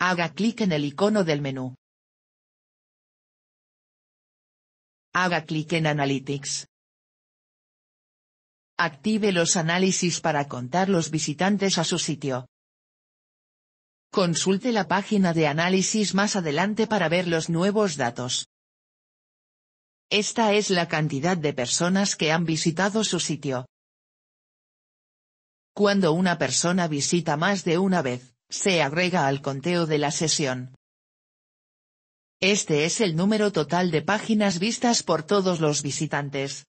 Haga clic en el icono del menú. Haga clic en Analytics. Active los análisis para contar los visitantes a su sitio. Consulte la página de análisis más adelante para ver los nuevos datos. Esta es la cantidad de personas que han visitado su sitio. Cuando una persona visita más de una vez, se agrega al conteo de la sesión. Este es el número total de páginas vistas por todos los visitantes.